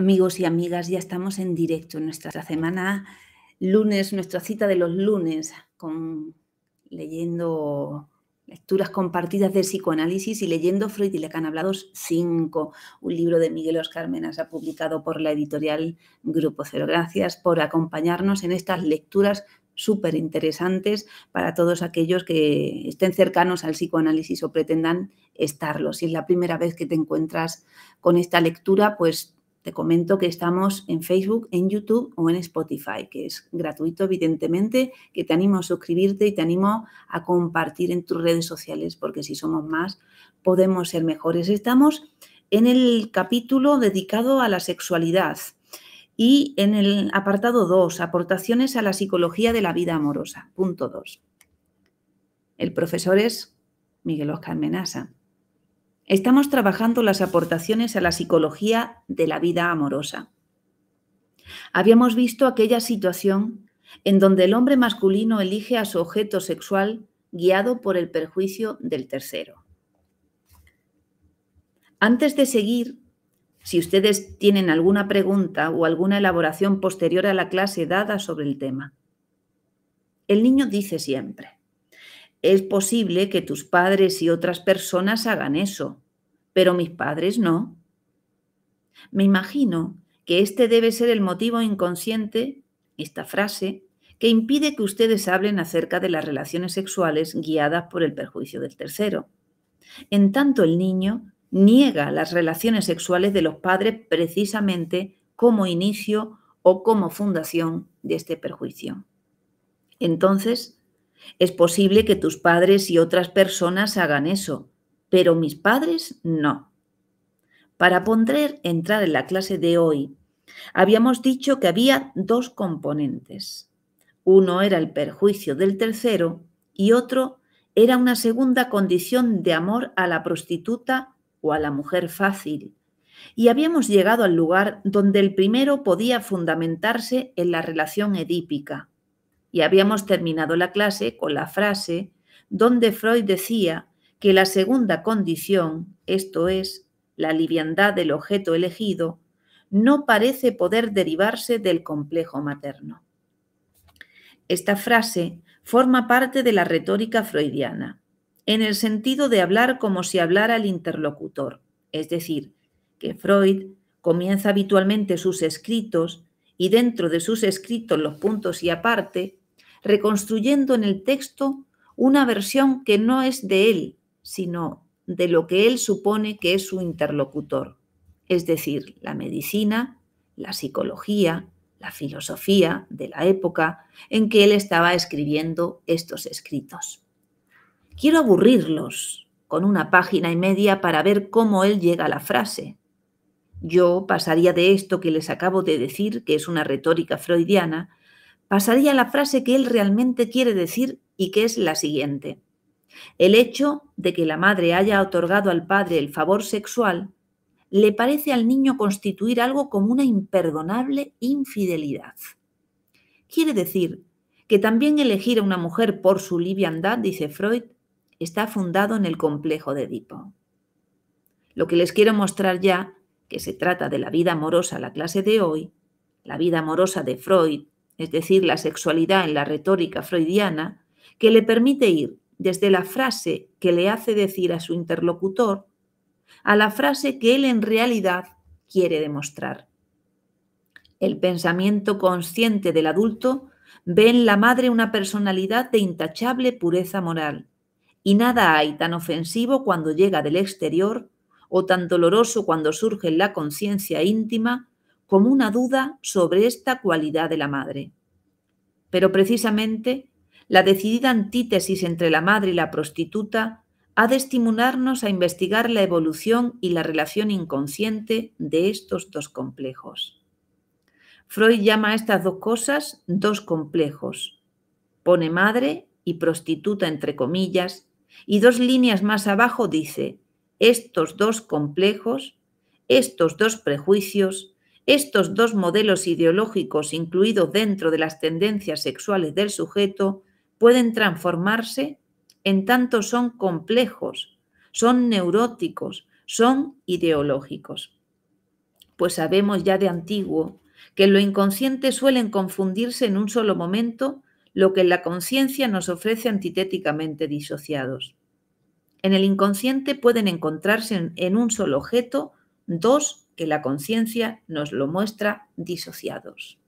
Amigos y amigas, ya estamos en directo en nuestra semana lunes, nuestra cita de los lunes, con leyendo lecturas compartidas de psicoanálisis y leyendo Freud y Lacan Hablados 5, un libro de Miguel Oscar ha publicado por la editorial Grupo Cero. Gracias por acompañarnos en estas lecturas súper interesantes para todos aquellos que estén cercanos al psicoanálisis o pretendan estarlo. Si es la primera vez que te encuentras con esta lectura, pues te comento que estamos en Facebook, en YouTube o en Spotify, que es gratuito, evidentemente, que te animo a suscribirte y te animo a compartir en tus redes sociales, porque si somos más, podemos ser mejores. Estamos en el capítulo dedicado a la sexualidad y en el apartado 2, aportaciones a la psicología de la vida amorosa, punto 2. El profesor es Miguel Oscar Menasa. Estamos trabajando las aportaciones a la psicología de la vida amorosa. Habíamos visto aquella situación en donde el hombre masculino elige a su objeto sexual guiado por el perjuicio del tercero. Antes de seguir, si ustedes tienen alguna pregunta o alguna elaboración posterior a la clase dada sobre el tema, el niño dice siempre, es posible que tus padres y otras personas hagan eso, pero mis padres no. Me imagino que este debe ser el motivo inconsciente, esta frase, que impide que ustedes hablen acerca de las relaciones sexuales guiadas por el perjuicio del tercero. En tanto, el niño niega las relaciones sexuales de los padres precisamente como inicio o como fundación de este perjuicio. Entonces, es posible que tus padres y otras personas hagan eso, pero mis padres no. Para poder entrar en la clase de hoy, habíamos dicho que había dos componentes. Uno era el perjuicio del tercero y otro era una segunda condición de amor a la prostituta o a la mujer fácil. Y habíamos llegado al lugar donde el primero podía fundamentarse en la relación edípica y habíamos terminado la clase con la frase donde Freud decía que la segunda condición, esto es, la liviandad del objeto elegido, no parece poder derivarse del complejo materno. Esta frase forma parte de la retórica freudiana, en el sentido de hablar como si hablara el interlocutor, es decir, que Freud comienza habitualmente sus escritos y dentro de sus escritos los puntos y aparte reconstruyendo en el texto una versión que no es de él, sino de lo que él supone que es su interlocutor, es decir, la medicina, la psicología, la filosofía de la época en que él estaba escribiendo estos escritos. Quiero aburrirlos con una página y media para ver cómo él llega a la frase. Yo pasaría de esto que les acabo de decir, que es una retórica freudiana, pasaría a la frase que él realmente quiere decir y que es la siguiente. El hecho de que la madre haya otorgado al padre el favor sexual le parece al niño constituir algo como una imperdonable infidelidad. Quiere decir que también elegir a una mujer por su liviandad, dice Freud, está fundado en el complejo de Edipo. Lo que les quiero mostrar ya, que se trata de la vida amorosa la clase de hoy, la vida amorosa de Freud, es decir, la sexualidad en la retórica freudiana, que le permite ir desde la frase que le hace decir a su interlocutor a la frase que él en realidad quiere demostrar. El pensamiento consciente del adulto ve en la madre una personalidad de intachable pureza moral, y nada hay tan ofensivo cuando llega del exterior o tan doloroso cuando surge en la conciencia íntima como una duda sobre esta cualidad de la madre. Pero precisamente la decidida antítesis entre la madre y la prostituta ha de estimularnos a investigar la evolución y la relación inconsciente de estos dos complejos. Freud llama a estas dos cosas dos complejos. Pone madre y prostituta entre comillas y dos líneas más abajo dice, estos dos complejos, estos dos prejuicios estos dos modelos ideológicos incluidos dentro de las tendencias sexuales del sujeto pueden transformarse en tanto son complejos, son neuróticos, son ideológicos. Pues sabemos ya de antiguo que en lo inconsciente suelen confundirse en un solo momento lo que en la conciencia nos ofrece antitéticamente disociados. En el inconsciente pueden encontrarse en un solo objeto dos que la conciencia nos lo muestra disociados.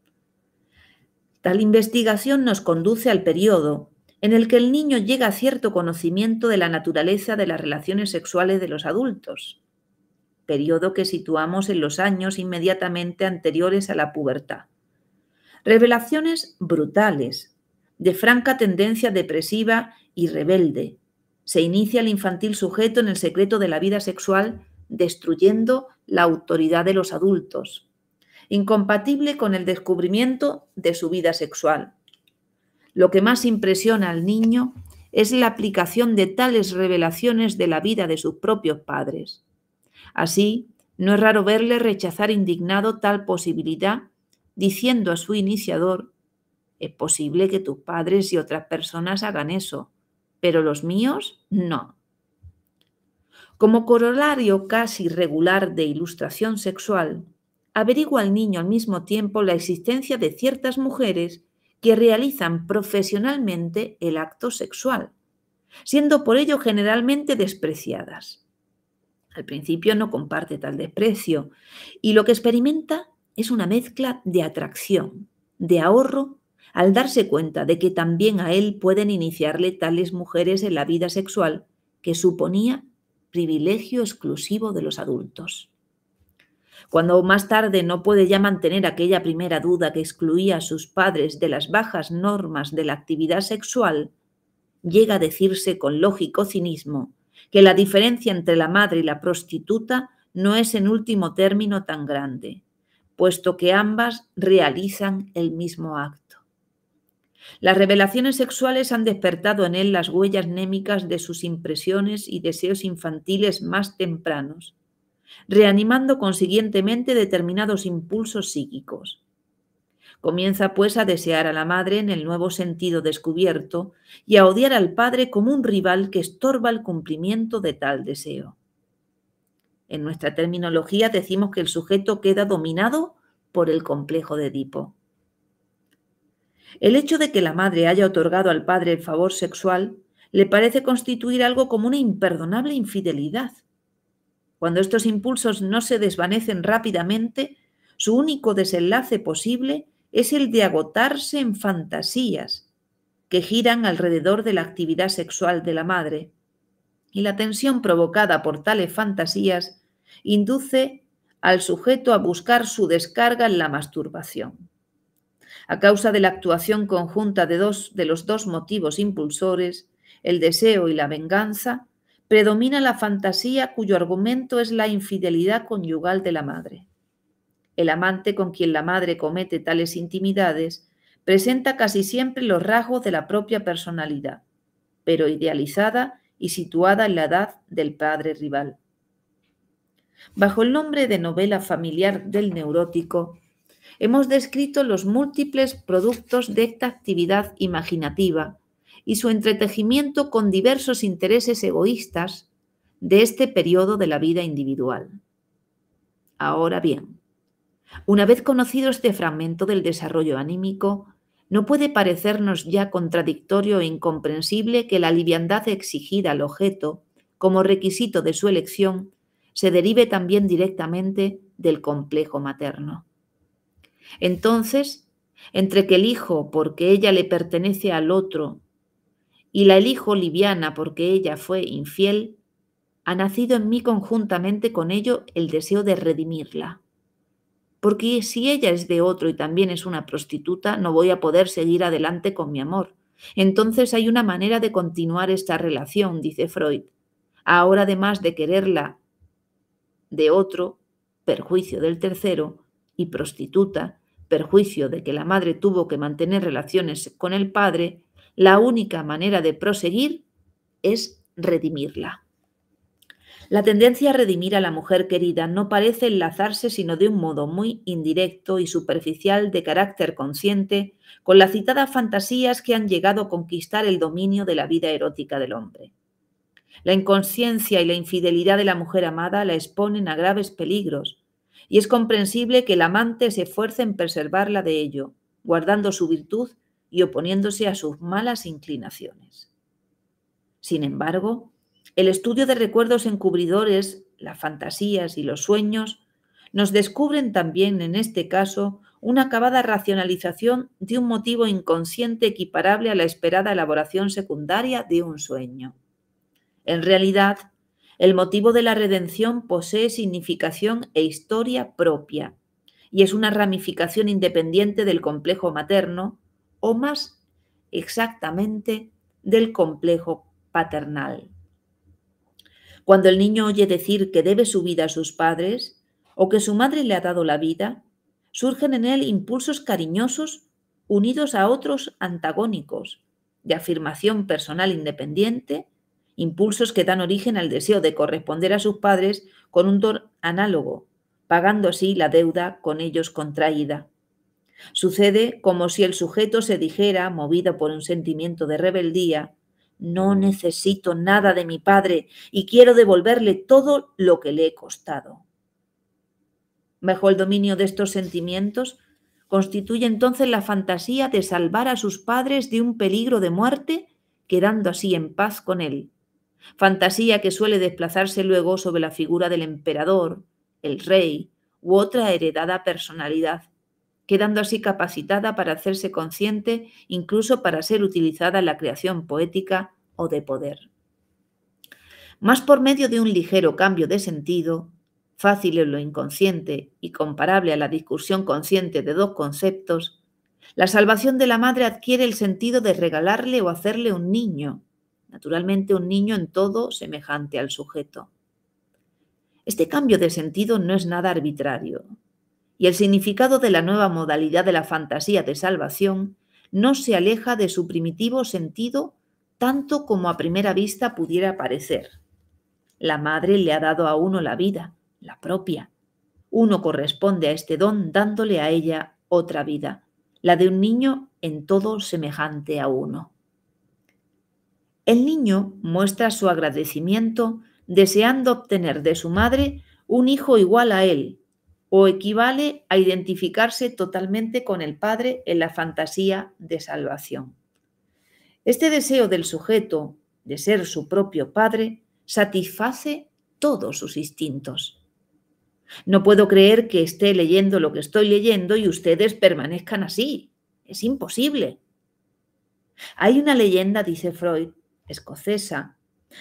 Tal investigación nos conduce al periodo en el que el niño llega a cierto conocimiento de la naturaleza de las relaciones sexuales de los adultos, periodo que situamos en los años inmediatamente anteriores a la pubertad. Revelaciones brutales, de franca tendencia depresiva y rebelde. Se inicia el infantil sujeto en el secreto de la vida sexual, destruyendo la autoridad de los adultos, incompatible con el descubrimiento de su vida sexual. Lo que más impresiona al niño es la aplicación de tales revelaciones de la vida de sus propios padres. Así, no es raro verle rechazar indignado tal posibilidad, diciendo a su iniciador, es posible que tus padres y otras personas hagan eso, pero los míos no. Como corolario casi regular de ilustración sexual, averigua al niño al mismo tiempo la existencia de ciertas mujeres que realizan profesionalmente el acto sexual, siendo por ello generalmente despreciadas. Al principio no comparte tal desprecio y lo que experimenta es una mezcla de atracción, de ahorro, al darse cuenta de que también a él pueden iniciarle tales mujeres en la vida sexual que suponía privilegio exclusivo de los adultos. Cuando más tarde no puede ya mantener aquella primera duda que excluía a sus padres de las bajas normas de la actividad sexual, llega a decirse con lógico cinismo que la diferencia entre la madre y la prostituta no es en último término tan grande, puesto que ambas realizan el mismo acto. Las revelaciones sexuales han despertado en él las huellas némicas de sus impresiones y deseos infantiles más tempranos, reanimando consiguientemente determinados impulsos psíquicos. Comienza pues a desear a la madre en el nuevo sentido descubierto y a odiar al padre como un rival que estorba el cumplimiento de tal deseo. En nuestra terminología decimos que el sujeto queda dominado por el complejo de Edipo. El hecho de que la madre haya otorgado al padre el favor sexual le parece constituir algo como una imperdonable infidelidad. Cuando estos impulsos no se desvanecen rápidamente, su único desenlace posible es el de agotarse en fantasías que giran alrededor de la actividad sexual de la madre. Y la tensión provocada por tales fantasías induce al sujeto a buscar su descarga en la masturbación a causa de la actuación conjunta de, dos, de los dos motivos impulsores, el deseo y la venganza, predomina la fantasía cuyo argumento es la infidelidad conyugal de la madre. El amante con quien la madre comete tales intimidades presenta casi siempre los rasgos de la propia personalidad, pero idealizada y situada en la edad del padre rival. Bajo el nombre de novela familiar del neurótico, Hemos descrito los múltiples productos de esta actividad imaginativa y su entretejimiento con diversos intereses egoístas de este periodo de la vida individual. Ahora bien, una vez conocido este fragmento del desarrollo anímico, no puede parecernos ya contradictorio e incomprensible que la liviandad exigida al objeto como requisito de su elección se derive también directamente del complejo materno. Entonces, entre que elijo porque ella le pertenece al otro y la elijo liviana porque ella fue infiel, ha nacido en mí conjuntamente con ello el deseo de redimirla. Porque si ella es de otro y también es una prostituta, no voy a poder seguir adelante con mi amor. Entonces hay una manera de continuar esta relación, dice Freud. Ahora, además de quererla de otro, perjuicio del tercero, y prostituta, perjuicio de que la madre tuvo que mantener relaciones con el padre, la única manera de proseguir es redimirla. La tendencia a redimir a la mujer querida no parece enlazarse sino de un modo muy indirecto y superficial de carácter consciente con las citadas fantasías que han llegado a conquistar el dominio de la vida erótica del hombre. La inconsciencia y la infidelidad de la mujer amada la exponen a graves peligros, y es comprensible que el amante se esfuerce en preservarla de ello, guardando su virtud y oponiéndose a sus malas inclinaciones. Sin embargo, el estudio de recuerdos encubridores, las fantasías y los sueños nos descubren también en este caso una acabada racionalización de un motivo inconsciente equiparable a la esperada elaboración secundaria de un sueño. En realidad, el motivo de la redención posee significación e historia propia y es una ramificación independiente del complejo materno o más exactamente del complejo paternal. Cuando el niño oye decir que debe su vida a sus padres o que su madre le ha dado la vida, surgen en él impulsos cariñosos unidos a otros antagónicos de afirmación personal independiente impulsos que dan origen al deseo de corresponder a sus padres con un don análogo, pagando así la deuda con ellos contraída. Sucede como si el sujeto se dijera, movido por un sentimiento de rebeldía, no necesito nada de mi padre y quiero devolverle todo lo que le he costado. Bajo el dominio de estos sentimientos, constituye entonces la fantasía de salvar a sus padres de un peligro de muerte, quedando así en paz con él fantasía que suele desplazarse luego sobre la figura del emperador, el rey u otra heredada personalidad, quedando así capacitada para hacerse consciente, incluso para ser utilizada en la creación poética o de poder. Más por medio de un ligero cambio de sentido, fácil en lo inconsciente y comparable a la discusión consciente de dos conceptos, la salvación de la madre adquiere el sentido de regalarle o hacerle un niño, naturalmente un niño en todo semejante al sujeto. Este cambio de sentido no es nada arbitrario, y el significado de la nueva modalidad de la fantasía de salvación no se aleja de su primitivo sentido tanto como a primera vista pudiera parecer. La madre le ha dado a uno la vida, la propia. Uno corresponde a este don dándole a ella otra vida, la de un niño en todo semejante a uno. El niño muestra su agradecimiento deseando obtener de su madre un hijo igual a él, o equivale a identificarse totalmente con el padre en la fantasía de salvación. Este deseo del sujeto de ser su propio padre satisface todos sus instintos. No puedo creer que esté leyendo lo que estoy leyendo y ustedes permanezcan así. Es imposible. Hay una leyenda, dice Freud, escocesa,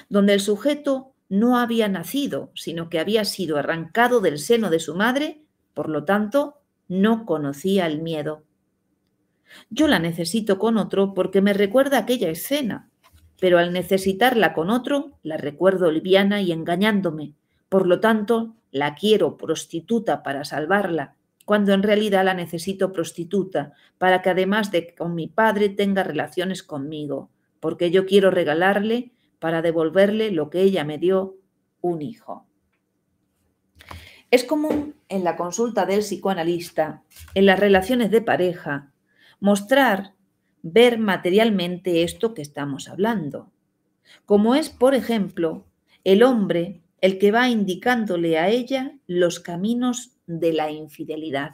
donde el sujeto no había nacido, sino que había sido arrancado del seno de su madre, por lo tanto, no conocía el miedo. Yo la necesito con otro porque me recuerda aquella escena, pero al necesitarla con otro, la recuerdo liviana y engañándome. Por lo tanto, la quiero prostituta para salvarla, cuando en realidad la necesito prostituta para que además de con mi padre tenga relaciones conmigo porque yo quiero regalarle para devolverle lo que ella me dio, un hijo. Es común en la consulta del psicoanalista, en las relaciones de pareja, mostrar, ver materialmente esto que estamos hablando, como es, por ejemplo, el hombre el que va indicándole a ella los caminos de la infidelidad.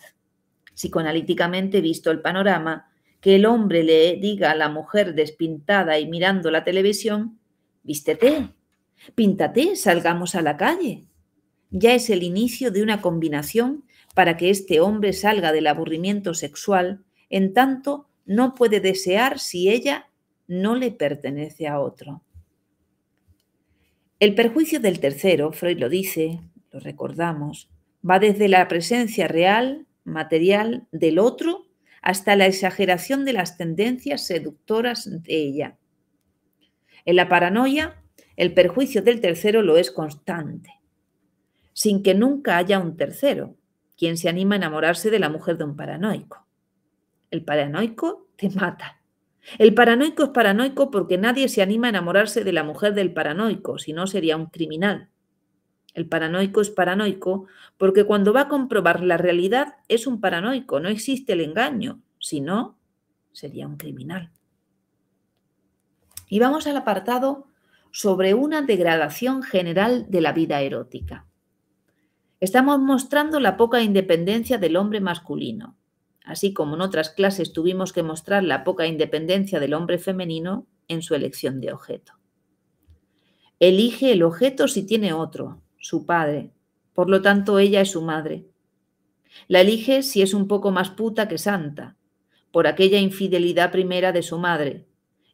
Psicoanalíticamente visto el panorama, que el hombre le diga a la mujer despintada y mirando la televisión, vístete, píntate, salgamos a la calle. Ya es el inicio de una combinación para que este hombre salga del aburrimiento sexual, en tanto no puede desear si ella no le pertenece a otro. El perjuicio del tercero, Freud lo dice, lo recordamos, va desde la presencia real, material del otro hasta la exageración de las tendencias seductoras de ella. En la paranoia, el perjuicio del tercero lo es constante, sin que nunca haya un tercero, quien se anima a enamorarse de la mujer de un paranoico. El paranoico te mata. El paranoico es paranoico porque nadie se anima a enamorarse de la mujer del paranoico, si no sería un criminal. El paranoico es paranoico porque cuando va a comprobar la realidad es un paranoico, no existe el engaño, si no, sería un criminal. Y vamos al apartado sobre una degradación general de la vida erótica. Estamos mostrando la poca independencia del hombre masculino. Así como en otras clases tuvimos que mostrar la poca independencia del hombre femenino en su elección de objeto. Elige el objeto si tiene otro, su padre. Por lo tanto, ella es su madre. La elige si es un poco más puta que santa, por aquella infidelidad primera de su madre.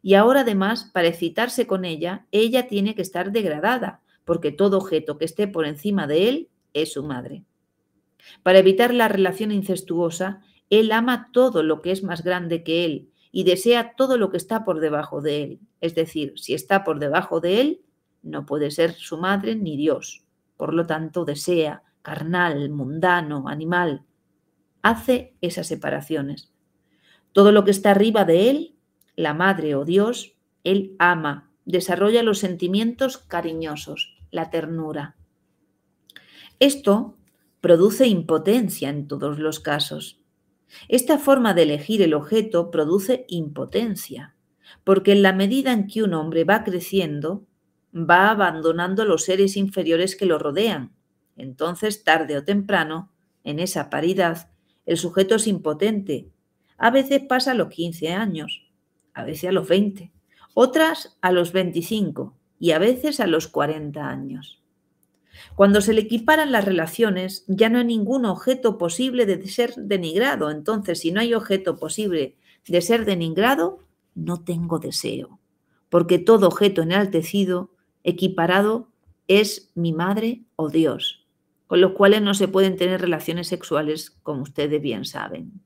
Y ahora además, para excitarse con ella, ella tiene que estar degradada, porque todo objeto que esté por encima de él es su madre. Para evitar la relación incestuosa, él ama todo lo que es más grande que él y desea todo lo que está por debajo de él. Es decir, si está por debajo de él, no puede ser su madre ni Dios por lo tanto desea, carnal, mundano, animal. Hace esas separaciones. Todo lo que está arriba de él, la madre o Dios, él ama, desarrolla los sentimientos cariñosos, la ternura. Esto produce impotencia en todos los casos. Esta forma de elegir el objeto produce impotencia, porque en la medida en que un hombre va creciendo, va abandonando los seres inferiores que lo rodean. Entonces, tarde o temprano, en esa paridad, el sujeto es impotente. A veces pasa a los 15 años, a veces a los 20, otras a los 25 y a veces a los 40 años. Cuando se le equiparan las relaciones, ya no hay ningún objeto posible de ser denigrado. Entonces, si no hay objeto posible de ser denigrado, no tengo deseo, porque todo objeto enaltecido equiparado es mi madre o Dios, con los cuales no se pueden tener relaciones sexuales, como ustedes bien saben.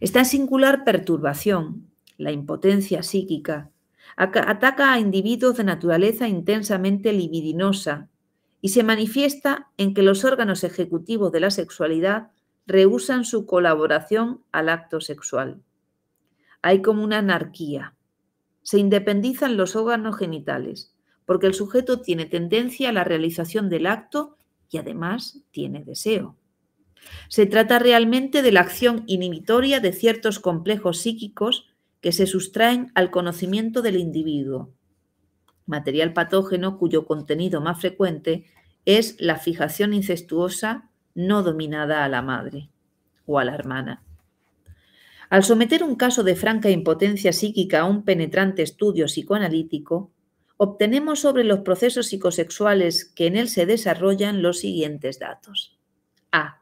Esta singular perturbación, la impotencia psíquica, ataca a individuos de naturaleza intensamente libidinosa y se manifiesta en que los órganos ejecutivos de la sexualidad rehusan su colaboración al acto sexual. Hay como una anarquía. Se independizan los órganos genitales, porque el sujeto tiene tendencia a la realización del acto y además tiene deseo. Se trata realmente de la acción inhibitoria de ciertos complejos psíquicos que se sustraen al conocimiento del individuo, material patógeno cuyo contenido más frecuente es la fijación incestuosa no dominada a la madre o a la hermana. Al someter un caso de franca impotencia psíquica a un penetrante estudio psicoanalítico, obtenemos sobre los procesos psicosexuales que en él se desarrollan los siguientes datos. A.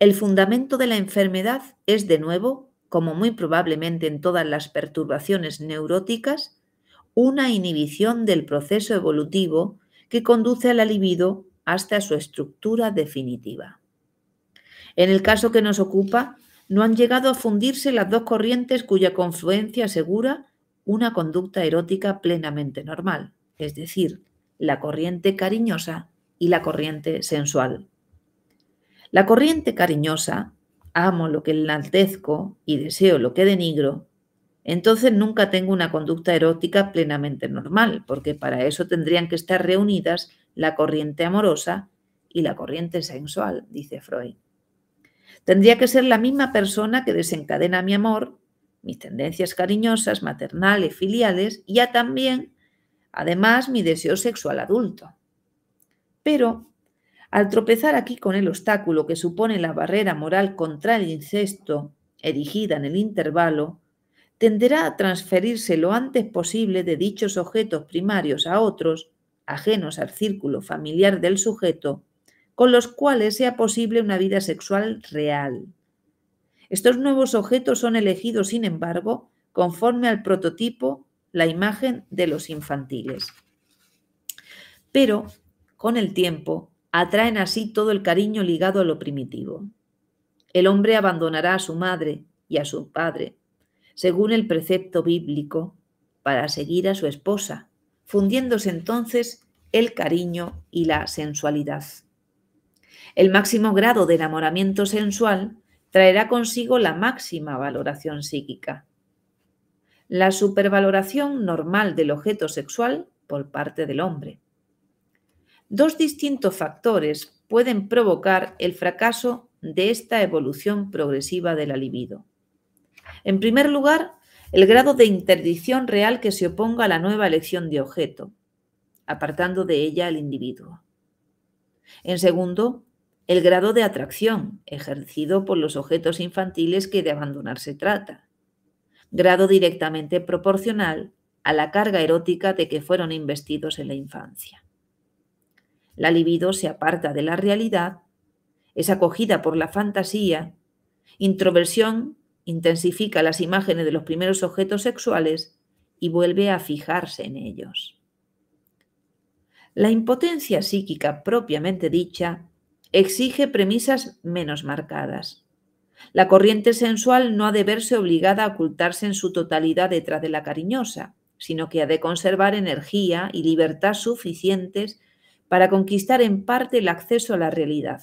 El fundamento de la enfermedad es de nuevo, como muy probablemente en todas las perturbaciones neuróticas, una inhibición del proceso evolutivo que conduce a la libido hasta su estructura definitiva. En el caso que nos ocupa, no han llegado a fundirse las dos corrientes cuya confluencia asegura una conducta erótica plenamente normal, es decir, la corriente cariñosa y la corriente sensual. La corriente cariñosa, amo lo que enaltezco y deseo lo que denigro, entonces nunca tengo una conducta erótica plenamente normal, porque para eso tendrían que estar reunidas la corriente amorosa y la corriente sensual, dice Freud. Tendría que ser la misma persona que desencadena mi amor mis tendencias cariñosas, maternales, filiales y a también, además, mi deseo sexual adulto. Pero, al tropezar aquí con el obstáculo que supone la barrera moral contra el incesto erigida en el intervalo, tenderá a transferirse lo antes posible de dichos objetos primarios a otros, ajenos al círculo familiar del sujeto, con los cuales sea posible una vida sexual real, estos nuevos objetos son elegidos, sin embargo, conforme al prototipo, la imagen de los infantiles. Pero, con el tiempo, atraen así todo el cariño ligado a lo primitivo. El hombre abandonará a su madre y a su padre, según el precepto bíblico, para seguir a su esposa, fundiéndose entonces el cariño y la sensualidad. El máximo grado de enamoramiento sensual traerá consigo la máxima valoración psíquica. La supervaloración normal del objeto sexual por parte del hombre. Dos distintos factores pueden provocar el fracaso de esta evolución progresiva de la libido. En primer lugar, el grado de interdicción real que se oponga a la nueva elección de objeto, apartando de ella al individuo. En segundo, el grado de atracción ejercido por los objetos infantiles que de abandonar se trata, grado directamente proporcional a la carga erótica de que fueron investidos en la infancia. La libido se aparta de la realidad, es acogida por la fantasía, introversión intensifica las imágenes de los primeros objetos sexuales y vuelve a fijarse en ellos. La impotencia psíquica propiamente dicha exige premisas menos marcadas. La corriente sensual no ha de verse obligada a ocultarse en su totalidad detrás de la cariñosa, sino que ha de conservar energía y libertad suficientes para conquistar en parte el acceso a la realidad.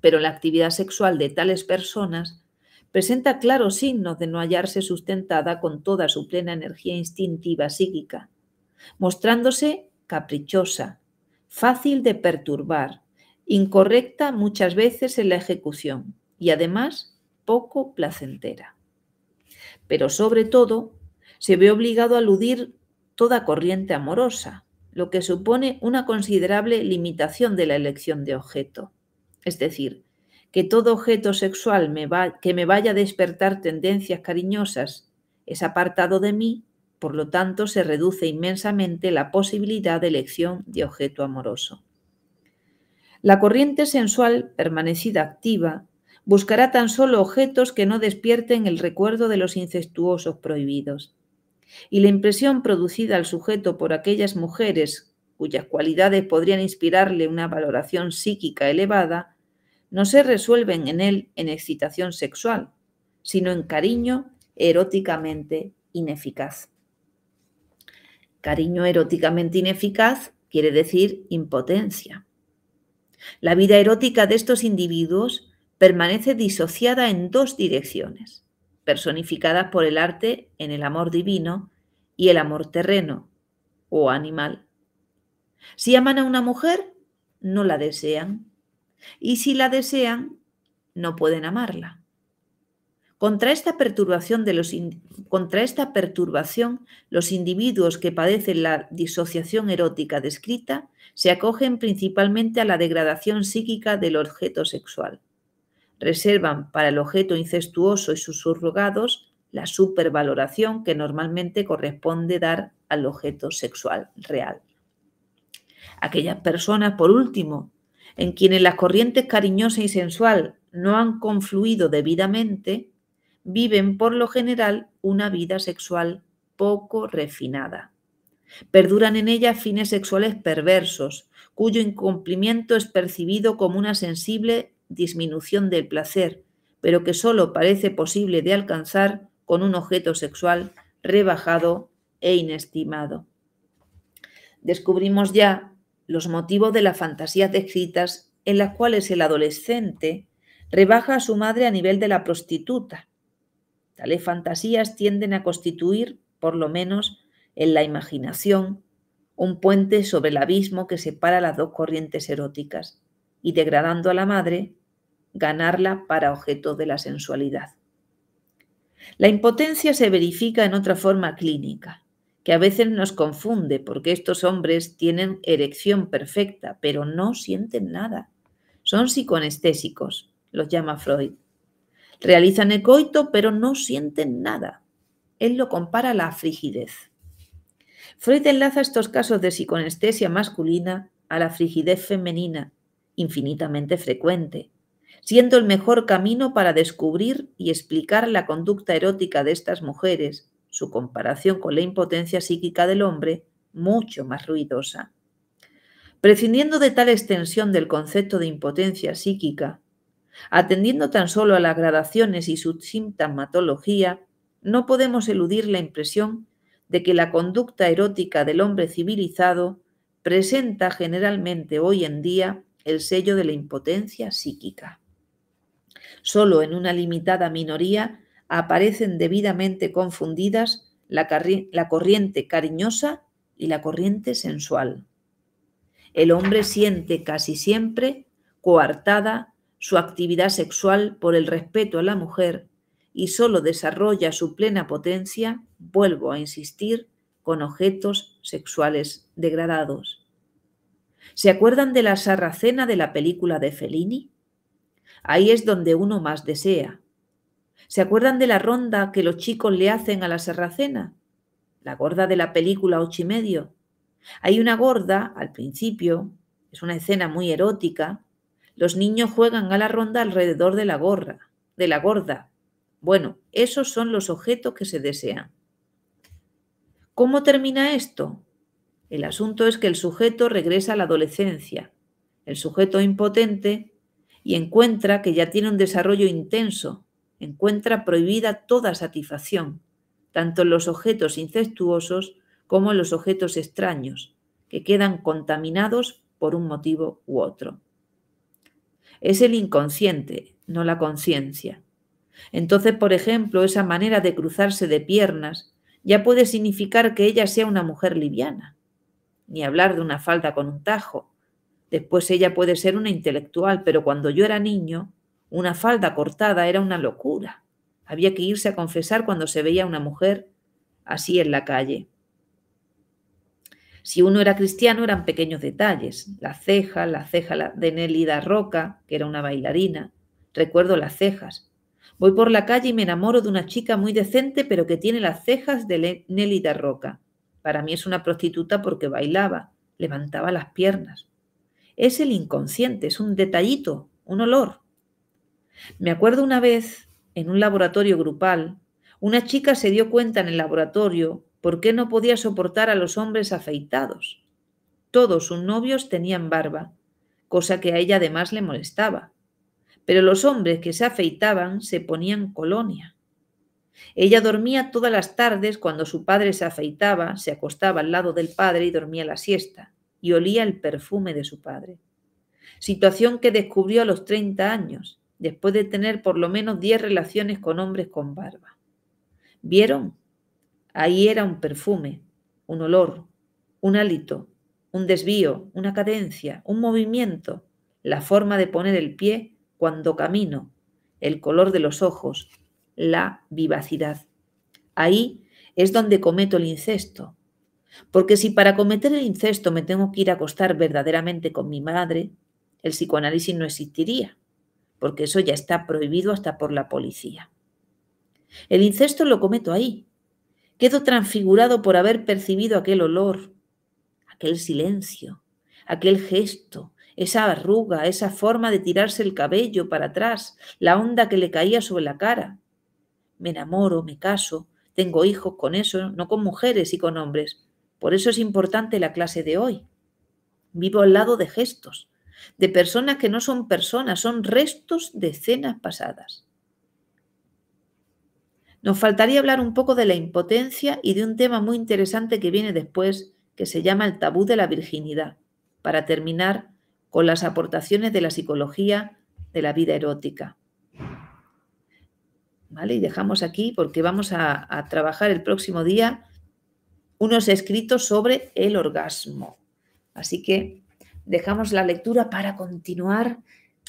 Pero la actividad sexual de tales personas presenta claros signos de no hallarse sustentada con toda su plena energía instintiva psíquica, mostrándose caprichosa, fácil de perturbar, incorrecta muchas veces en la ejecución y además poco placentera. Pero sobre todo, se ve obligado a aludir toda corriente amorosa, lo que supone una considerable limitación de la elección de objeto. Es decir, que todo objeto sexual que me vaya a despertar tendencias cariñosas es apartado de mí, por lo tanto se reduce inmensamente la posibilidad de elección de objeto amoroso. La corriente sensual, permanecida activa, buscará tan solo objetos que no despierten el recuerdo de los incestuosos prohibidos. Y la impresión producida al sujeto por aquellas mujeres cuyas cualidades podrían inspirarle una valoración psíquica elevada, no se resuelven en él en excitación sexual, sino en cariño eróticamente ineficaz. Cariño eróticamente ineficaz quiere decir impotencia. La vida erótica de estos individuos permanece disociada en dos direcciones, personificadas por el arte en el amor divino y el amor terreno o animal. Si aman a una mujer, no la desean, y si la desean, no pueden amarla. Contra esta, perturbación de los contra esta perturbación, los individuos que padecen la disociación erótica descrita se acogen principalmente a la degradación psíquica del objeto sexual. Reservan para el objeto incestuoso y sus surrogados la supervaloración que normalmente corresponde dar al objeto sexual real. Aquellas personas, por último, en quienes las corrientes cariñosa y sensual no han confluido debidamente, viven por lo general una vida sexual poco refinada. Perduran en ella fines sexuales perversos, cuyo incumplimiento es percibido como una sensible disminución del placer, pero que sólo parece posible de alcanzar con un objeto sexual rebajado e inestimado. Descubrimos ya los motivos de las fantasías descritas en las cuales el adolescente rebaja a su madre a nivel de la prostituta Tales fantasías tienden a constituir, por lo menos en la imaginación, un puente sobre el abismo que separa las dos corrientes eróticas y degradando a la madre, ganarla para objeto de la sensualidad. La impotencia se verifica en otra forma clínica, que a veces nos confunde porque estos hombres tienen erección perfecta, pero no sienten nada. Son psicoanestésicos, los llama Freud. Realizan ecoito, pero no sienten nada. Él lo compara a la frigidez. Freud enlaza estos casos de psiconestesia masculina a la frigidez femenina, infinitamente frecuente, siendo el mejor camino para descubrir y explicar la conducta erótica de estas mujeres, su comparación con la impotencia psíquica del hombre, mucho más ruidosa. Prescindiendo de tal extensión del concepto de impotencia psíquica, Atendiendo tan solo a las gradaciones y su sintomatología, no podemos eludir la impresión de que la conducta erótica del hombre civilizado presenta generalmente hoy en día el sello de la impotencia psíquica. Solo en una limitada minoría aparecen debidamente confundidas la, corriente cariñosa y la corriente sensual. El hombre siente casi siempre coartada su actividad sexual por el respeto a la mujer y solo desarrolla su plena potencia, vuelvo a insistir, con objetos sexuales degradados. ¿Se acuerdan de la sarracena de la película de Fellini? Ahí es donde uno más desea. ¿Se acuerdan de la ronda que los chicos le hacen a la sarracena? La gorda de la película ocho y medio. Hay una gorda al principio, es una escena muy erótica, los niños juegan a la ronda alrededor de la gorra, de la gorda. Bueno, esos son los objetos que se desean. ¿Cómo termina esto? El asunto es que el sujeto regresa a la adolescencia, el sujeto impotente, y encuentra que ya tiene un desarrollo intenso, encuentra prohibida toda satisfacción, tanto en los objetos incestuosos como en los objetos extraños, que quedan contaminados por un motivo u otro es el inconsciente, no la conciencia. Entonces, por ejemplo, esa manera de cruzarse de piernas ya puede significar que ella sea una mujer liviana, ni hablar de una falda con un tajo. Después ella puede ser una intelectual, pero cuando yo era niño, una falda cortada era una locura. Había que irse a confesar cuando se veía una mujer así en la calle. Si uno era cristiano eran pequeños detalles, la ceja, la ceja de Nélida Roca, que era una bailarina, recuerdo las cejas. Voy por la calle y me enamoro de una chica muy decente pero que tiene las cejas de Nélida Roca. Para mí es una prostituta porque bailaba, levantaba las piernas. Es el inconsciente, es un detallito, un olor. Me acuerdo una vez, en un laboratorio grupal, una chica se dio cuenta en el laboratorio ¿por qué no podía soportar a los hombres afeitados. Todos sus novios tenían barba, cosa que a ella además le molestaba. Pero los hombres que se afeitaban se ponían colonia. Ella dormía todas las tardes cuando su padre se afeitaba, se acostaba al lado del padre y dormía la siesta, y olía el perfume de su padre. Situación que descubrió a los 30 años, después de tener por lo menos 10 relaciones con hombres con barba. Vieron Ahí era un perfume, un olor, un hálito, un desvío, una cadencia, un movimiento, la forma de poner el pie cuando camino, el color de los ojos, la vivacidad. Ahí es donde cometo el incesto. Porque si para cometer el incesto me tengo que ir a acostar verdaderamente con mi madre, el psicoanálisis no existiría, porque eso ya está prohibido hasta por la policía. El incesto lo cometo ahí, Quedo transfigurado por haber percibido aquel olor, aquel silencio, aquel gesto, esa arruga, esa forma de tirarse el cabello para atrás, la onda que le caía sobre la cara. Me enamoro, me caso, tengo hijos con eso, no con mujeres y con hombres. Por eso es importante la clase de hoy. Vivo al lado de gestos, de personas que no son personas, son restos de escenas pasadas. Nos faltaría hablar un poco de la impotencia y de un tema muy interesante que viene después, que se llama el tabú de la virginidad, para terminar con las aportaciones de la psicología de la vida erótica. ¿Vale? Y dejamos aquí porque vamos a, a trabajar el próximo día unos escritos sobre el orgasmo. Así que dejamos la lectura para continuar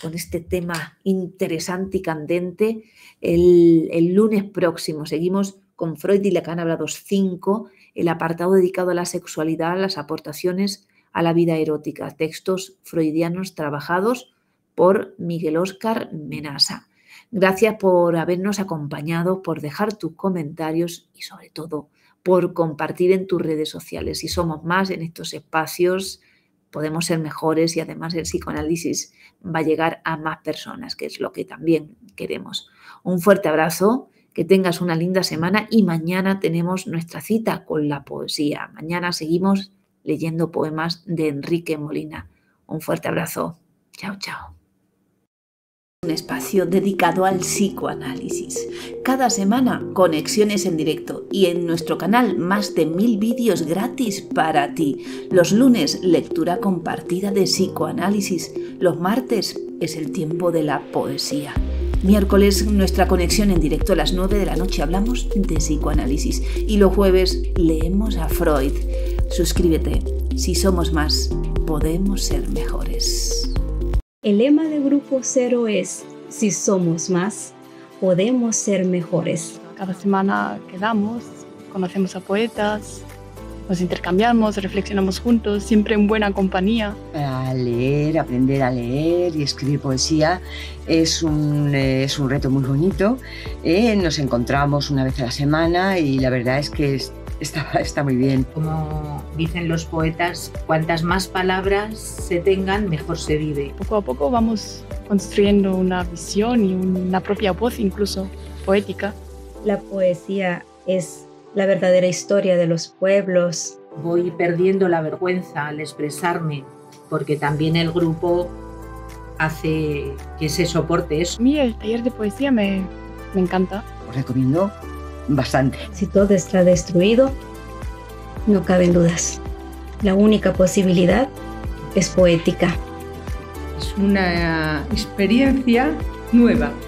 con este tema interesante y candente el, lunes próximo. Seguimos con Freud y Lacan hablados 5, el apartado dedicado a la sexualidad, las aportaciones a la vida erótica, textos freudianos trabajados por Miguel Óscar Menasa. Gracias por habernos acompañado, por dejar tus comentarios y sobre todo por compartir en tus redes sociales. Si somos más en estos espacios, podemos ser mejores y además el psicoanálisis va a llegar a más personas, que es lo que también queremos. Un fuerte abrazo, que tengas una linda semana y mañana tenemos nuestra cita con la poesía. Mañana seguimos leyendo poemas de Enrique Molina. Un fuerte abrazo. Chao, chao. Un espacio dedicado al psicoanálisis. Cada semana conexiones en directo y en nuestro canal más de mil vídeos gratis para ti. Los lunes lectura compartida de psicoanálisis. Los martes es el tiempo de la poesía. Miércoles nuestra conexión en directo a las 9 de la noche hablamos de psicoanálisis y los jueves leemos a Freud. Suscríbete, si somos más, podemos ser mejores. El lema de Grupo Cero es, si somos más, podemos ser mejores. Cada semana quedamos, conocemos a poetas, nos intercambiamos, reflexionamos juntos, siempre en buena compañía. para leer, aprender a leer y escribir poesía es un, eh, es un reto muy bonito. Eh, nos encontramos una vez a la semana y la verdad es que es, Está, está muy bien. Como dicen los poetas, cuantas más palabras se tengan, mejor se vive. Poco a poco vamos construyendo una visión y una propia voz incluso poética. La poesía es la verdadera historia de los pueblos. Voy perdiendo la vergüenza al expresarme, porque también el grupo hace que se soporte eso. A mí el taller de poesía me, me encanta. Os recomiendo bastante. Si todo está destruido, no caben dudas. La única posibilidad es poética. Es una experiencia nueva.